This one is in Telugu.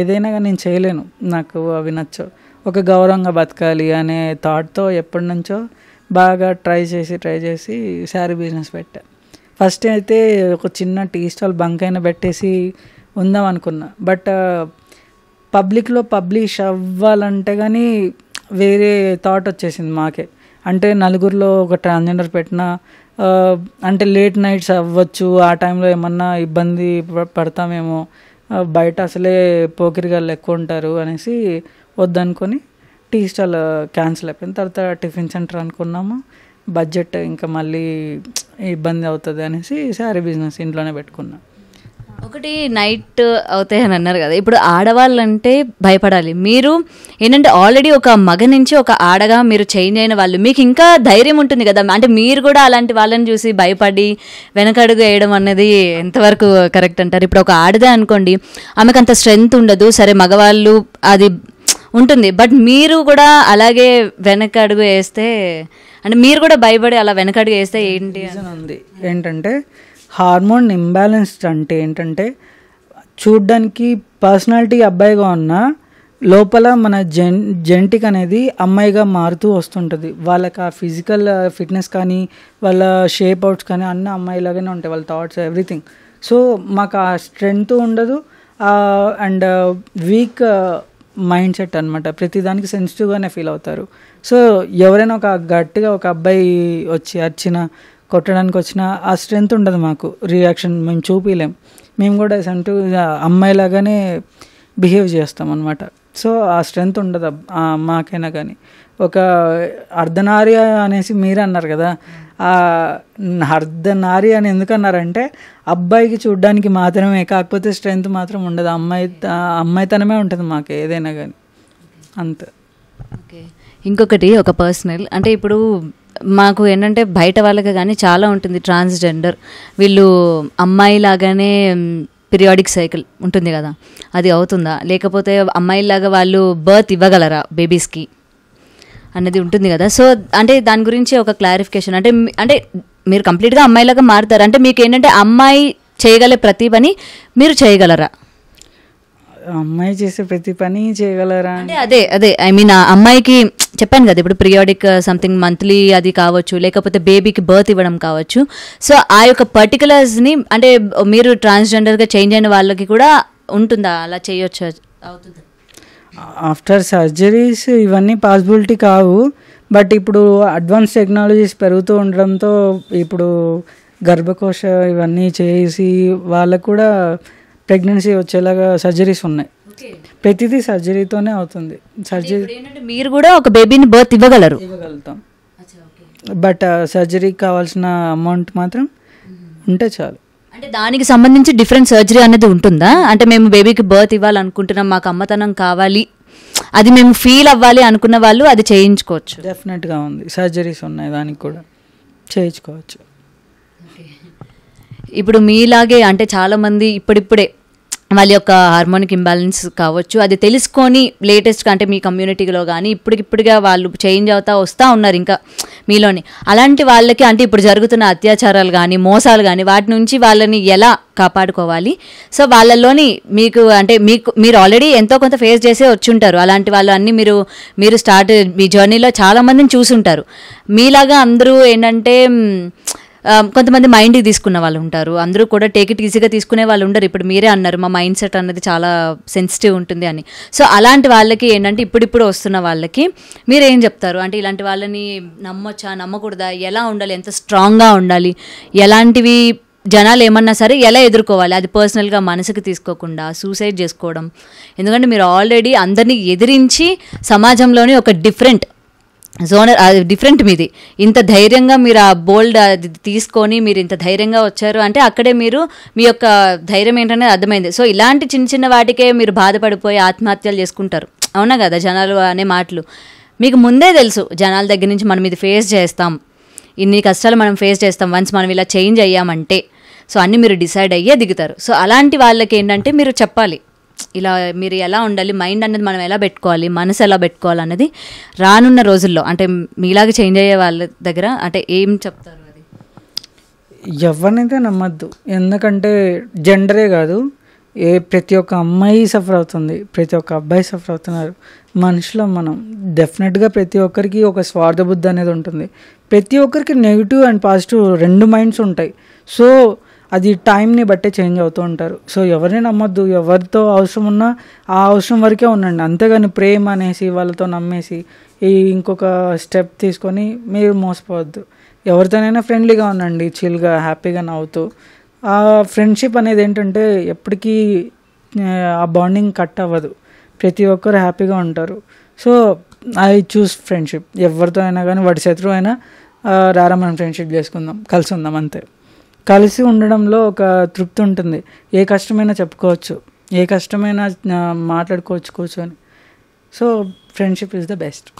ఏదైనా కానీ నేను చేయలేను నాకు అవి నచ్చవు ఒక గౌరవంగా బతకాలి అనే థాట్తో ఎప్పటి నుంచో బాగా ట్రై చేసి ట్రై చేసి శారీ బిజినెస్ పెట్టా ఫస్ట్ అయితే ఒక చిన్న టీ స్టాల్ బంక్ అయినా పెట్టేసి ఉందాం అనుకున్నా బట్ పబ్లిక్లో పబ్లిష్ అవ్వాలంటే కానీ వేరే థాట్ వచ్చేసింది మాకే అంటే నలుగురిలో ఒక ట్రాన్స్జెండర్ పెట్టినా అంటే లేట్ నైట్స్ అవ్వచ్చు ఆ టైంలో ఏమన్నా ఇబ్బంది పడతామేమో బయట అసలే పోకిరిగాళ్ళు ఎక్కువ ఉంటారు అనేసి వద్దనుకొని టీ స్టాల్ క్యాన్సిల్ అయిపోయిన తర్వాత టిఫిన్ సెంటర్ అనుకున్నాము బడ్జెట్ ఇంకా మళ్ళీ ఇబ్బంది అవుతుంది అనేసి శారీ బిజినెస్ ఇంట్లోనే పెట్టుకున్నాను ఒకటి నైట్ అవుతాయి అని అన్నారు కదా ఇప్పుడు ఆడవాళ్ళంటే భయపడాలి మీరు ఏంటంటే ఆల్రెడీ ఒక మగ నుంచి ఒక ఆడగా మీరు చేంజ్ అయిన వాళ్ళు మీకు ఇంకా ధైర్యం ఉంటుంది కదా అంటే మీరు కూడా అలాంటి వాళ్ళని చూసి భయపడి వెనకడుగు వేయడం అనేది ఎంతవరకు కరెక్ట్ అంటారు ఇప్పుడు ఒక ఆడదే అనుకోండి ఆమెకు అంత స్ట్రెంగ్త్ ఉండదు సరే మగవాళ్ళు అది ఉంటుంది బట్ మీరు కూడా అలాగే వెనకడుగు వేస్తే అంటే మీరు కూడా భయపడి అలా వెనక అడుగు వేస్తే ఏంటి ఉంది ఏంటంటే హార్మోన్ ఇంబ్యాలెన్స్డ్ అంటే ఏంటంటే చూడ్డానికి పర్సనాలిటీ అబ్బాయిగా ఉన్నా లోపల మన జెన్ జెంటిక్ అనేది అమ్మాయిగా మారుతూ వస్తుంటుంది వాళ్ళకి ఆ ఫిజికల్ ఫిట్నెస్ కానీ వాళ్ళ షేప్ అవుట్స్ కానీ అన్నీ అమ్మాయిలాగానే ఉంటాయి వాళ్ళ థాట్స్ ఎవ్రీథింగ్ సో మాకు ఆ స్ట్రెంగ్త్ ఉండదు అండ్ వీక్ మైండ్ సెట్ అనమాట ప్రతిదానికి సెన్సిటివ్గానే ఫీల్ అవుతారు సో ఎవరైనా ఒక గట్టిగా ఒక అబ్బాయి వచ్చి అర్చిన కొట్టడానికి వచ్చినా ఆ స్ట్రెంత్ ఉండదు మాకు రియాక్షన్ మేము చూపించలేం మేము కూడా అంటూ అమ్మాయిలాగానే బిహేవ్ చేస్తాం అనమాట సో ఆ స్ట్రెంత్ ఉండదు ఆ కానీ ఒక అర్ధనార్య అనేసి మీరు అన్నారు కదా ఆ అర్ధనారి అని ఎందుకు అన్నారంటే అబ్బాయికి చూడ్డానికి మాత్రమే కాకపోతే స్ట్రెంత్ మాత్రం ఉండదు అమ్మాయి అమ్మాయితనమే ఉంటుంది మాకు ఏదైనా కానీ అంతే ఇంకొకటి ఒక పర్సనల్ అంటే ఇప్పుడు మాకు ఏంటంటే బయట వాళ్ళకి కానీ చాలా ఉంటుంది ట్రాన్స్జెండర్ వీళ్ళు అమ్మాయి లాగానే పీరియాడిక్ సైకిల్ ఉంటుంది కదా అది అవుతుందా లేకపోతే అమ్మాయిలాగా వాళ్ళు బర్త్ ఇవ్వగలరా బేబీస్కి అనేది ఉంటుంది కదా సో అంటే దాని గురించి ఒక క్లారిఫికేషన్ అంటే అంటే మీరు కంప్లీట్గా అమ్మాయిలాగా మారుతారు అంటే మీకు ఏంటంటే అమ్మాయి చేయగలే ప్రతి పని మీరు చేయగలరా అమ్మాయి చేసే ప్రతి పని చేయగలరా అంటే అదే అదే ఐ మీన్ ఆ అమ్మాయికి చెప్పాను కదా ఇప్పుడు ప్రియాడిక్ సంథింగ్ మంత్లీ అది కావచ్చు లేకపోతే బేబీకి బర్త్ ఇవ్వడం కావచ్చు సో ఆ యొక్క పర్టికులర్స్ని అంటే మీరు ట్రాన్స్జెండర్గా చేంజ్ అయిన వాళ్ళకి కూడా ఉంటుందా అలా చేయొచ్చు అవుతుంది ఆఫ్టర్ సర్జరీస్ ఇవన్నీ పాసిబిలిటీ కావు బట్ ఇప్పుడు అడ్వాన్స్ టెక్నాలజీస్ పెరుగుతూ ఉండడంతో ఇప్పుడు గర్భకోశ ఇవన్నీ చేసి వాళ్ళకు కూడా ప్రెగ్నెన్సీ వచ్చేలాగా సర్జరీస్ ఉన్నాయి ప్రతిదీ సర్జరీతోనే అవుతుంది సర్జరీ మీరు కూడా ఒక బేబీని బర్త్ ఇవ్వగలరు ఇవ్వగలుగుతాం బట్ సర్జరీకి కావాల్సిన అమౌంట్ మాత్రం ఉంటే చాలు అంటే దానికి సంబంధించి డిఫరెంట్ సర్జరీ అనేది ఉంటుందా అంటే మేము బేబీకి బర్త్ ఇవ్వాలనుకుంటున్నాం మాకు అమ్మతనం కావాలి అది మేము ఫీల్ అవ్వాలి అనుకున్న వాళ్ళు అది చేయించుకోవచ్చు డెఫినెట్గా ఉంది సర్జరీస్ ఉన్నాయి దానికి కూడా చేయించుకోవచ్చు ఇప్పుడు మీలాగే అంటే చాలామంది ఇప్పుడిప్పుడే వాళ్ళ యొక్క హార్మోనిక్ ఇంబ్యాలెన్స్ కావచ్చు అది తెలుసుకొని లేటెస్ట్గా అంటే మీ కమ్యూనిటీలో కానీ ఇప్పటికిప్పుడుగా వాళ్ళు చేంజ్ అవుతా వస్తూ ఉన్నారు ఇంకా మీలోని అలాంటి వాళ్ళకి అంటే ఇప్పుడు జరుగుతున్న అత్యాచారాలు కానీ మోసాలు కానీ వాటి నుంచి వాళ్ళని ఎలా కాపాడుకోవాలి సో వాళ్ళలోని మీకు అంటే మీకు మీరు ఆల్రెడీ ఎంతో కొంత ఫేస్ చేసే వచ్చుంటారు అలాంటి వాళ్ళు అన్నీ మీరు మీరు స్టార్ట్ మీ జర్నీలో చాలామందిని చూసుంటారు మీలాగా అందరూ ఏంటంటే Um, కొంతమంది మైండ్ తీసుకున్న వాళ్ళు ఉంటారు అందరూ కూడా టేక్ ఇట్ ఈజీగా తీసుకునే వాళ్ళు ఉండరు ఇప్పుడు మీరే అన్నారు మా మైండ్ సెట్ అన్నది చాలా సెన్సిటివ్ ఉంటుంది అని సో అలాంటి వాళ్ళకి ఏంటంటే ఇప్పుడిప్పుడు వస్తున్న వాళ్ళకి మీరు ఏం చెప్తారు అంటే ఇలాంటి వాళ్ళని నమ్మొచ్చా నమ్మకూడదా ఎలా ఉండాలి ఎంత స్ట్రాంగ్గా ఉండాలి ఎలాంటివి జనాలు ఏమన్నా సరే ఎలా ఎదుర్కోవాలి అది పర్సనల్గా మనసుకు తీసుకోకుండా సూసైడ్ చేసుకోవడం ఎందుకంటే మీరు ఆల్రెడీ అందరినీ ఎదిరించి సమాజంలోనే ఒక డిఫరెంట్ జోనర్ అది డిఫరెంట్ మీది ఇంత ధైర్యంగా మీరు ఆ బోల్డ్ అది uh, తీసుకొని మీరు ఇంత ధైర్యంగా వచ్చారు అంటే అక్కడే మీరు మీ యొక్క ధైర్యం ఏంటనేది అర్థమైంది సో ఇలాంటి చిన్న చిన్న వాటికే మీరు బాధపడిపోయి ఆత్మహత్యలు చేసుకుంటారు అవునా కదా జనాలు అనే మాటలు మీకు ముందే తెలుసు జనాల దగ్గర నుంచి మనం ఇది ఫేస్ చేస్తాం ఇన్ని కష్టాలు మనం ఫేస్ చేస్తాం వన్స్ మనం ఇలా చేంజ్ అయ్యామంటే సో అన్నీ మీరు డిసైడ్ అయ్యే దిగుతారు సో అలాంటి వాళ్ళకి ఏంటంటే మీరు చెప్పాలి ఇలా మీరు ఎలా ఉండాలి మైండ్ అనేది మనం ఎలా పెట్టుకోవాలి మనసు ఎలా పెట్టుకోవాలి అనేది రానున్న రోజుల్లో అంటే మీలాగా చేంజ్ అయ్యే వాళ్ళ దగ్గర అంటే ఏం చెప్తారు అది ఎవరినైతే నమ్మద్దు ఎందుకంటే జెండరే కాదు ఏ ప్రతి ఒక్క అమ్మాయి సఫర్ అవుతుంది ప్రతి ఒక్క అబ్బాయి సఫర్ అవుతున్నారు మనుషులం మనం డెఫినెట్గా ప్రతి ఒక్కరికి ఒక స్వార్థ బుద్ధి అనేది ఉంటుంది ప్రతి ఒక్కరికి నెగిటివ్ అండ్ పాజిటివ్ రెండు మైండ్స్ ఉంటాయి సో అది టైంని బట్టే చేంజ్ అవుతూ ఉంటారు సో ఎవరిని నమ్మొద్దు ఎవరితో అవసరం ఉన్నా ఆ అవసరం వరకే ఉండండి అంతేగాని ప్రేమ అనేసి వాళ్ళతో నమ్మేసి ఈ ఇంకొక స్టెప్ తీసుకొని మీరు మోసపోవద్దు ఎవరితోనైనా ఫ్రెండ్లీగా ఉండండి చిల్గా హ్యాపీగా నవ్వుతూ ఆ ఫ్రెండ్షిప్ అనేది ఏంటంటే ఎప్పటికీ ఆ బాండింగ్ కట్ అవ్వదు ప్రతి ఒక్కరు హ్యాపీగా ఉంటారు సో ఐ చూస్ ఫ్రెండ్షిప్ ఎవరితో అయినా కానీ వాడి శత్రువు అయినా రారా మనం ఫ్రెండ్షిప్ చేసుకుందాం కలిసి ఉందాం అంతే కలిసి ఉండడంలో ఒక తృప్తి ఉంటుంది ఏ కష్టమైనా చెప్పుకోవచ్చు ఏ కష్టమైనా మాట్లాడుకోవచ్చు కూర్చొని so friendship is the best